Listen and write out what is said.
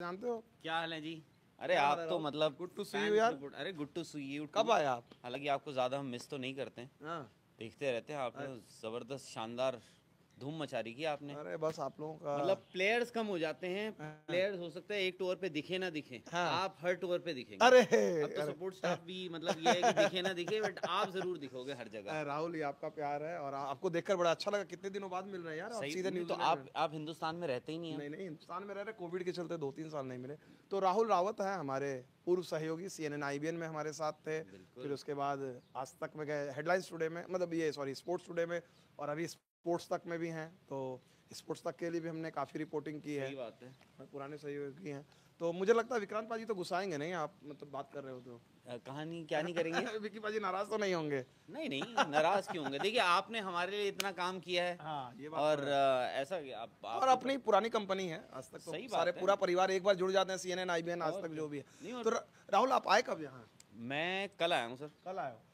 जानते हो क्या हाल है जी अरे आप तो मतलब गुड टू सी यू यार अरे गुड टू सी यू कब आए आप हालांकि आपको ज्यादा हम मिस तो नहीं करते हैं हाँ। देखते रहते हैं आपने जबरदस्त शानदार धूम मचा रही की आपने अरे बस आप लोगों का मतलब प्लेयर्स कम हो जाते हैं प्लेयर्स हाँ। हो सकते हैं एक टूर पे दिखे ना दिखे हाँ। आप हर टूर पे दिखेंगे अरे अब तो सपोर्ट स्टाफ भी मतलब ये कि दिखे ना दिखे बट आप जरूर दिखोगे हर जगह राहुल ये आपका प्यार है और आपको देखकर बड़ा अच्छा लगा कितने दिनों बाद मिल रहे हैं यार तो, तो आप आप हिंदुस्तान में रहते ही नहीं नहीं नहीं हिंदुस्तान में रह रहे कोविड के चलते दो तीन साल नहीं मिले तो राहुल रावत है हमारे पूर्व सहयोगी सी एन में हमारे साथ थे फिर उसके बाद आज तक में गए हेडलाइंस टुडे में मतलब ये सॉरी स्पोर्ट्स टुडे में और अभी स्पोर्ट्स तक में भी हैं तो स्पोर्ट्स तक के लिए भी हमने काफ़ी रिपोर्टिंग की है बात है हाँ, पुराने सहयोगी हैं तो मुझे लगता है विक्रांत पाजी तो गुस्साएंगे नहीं आप मतलब बात कर रहे हो तो कहानी क्या नहीं करेंगे विक्की पाजी नाराज तो नहीं होंगे नहीं नहीं नाराज क्यों होंगे देखिए आपने हमारे लिए इतना काम किया है हाँ, ये बात और तो है। ऐसा आप, आप और अपनी पुरानी कंपनी है आज तक तो सही सारे पूरा परिवार एक बार जुड़ जाते हैं सी एन एन आज तक जो भी है तो राहुल आप आए कब यहाँ मैं कल आया हूँ सर कल आया हूँ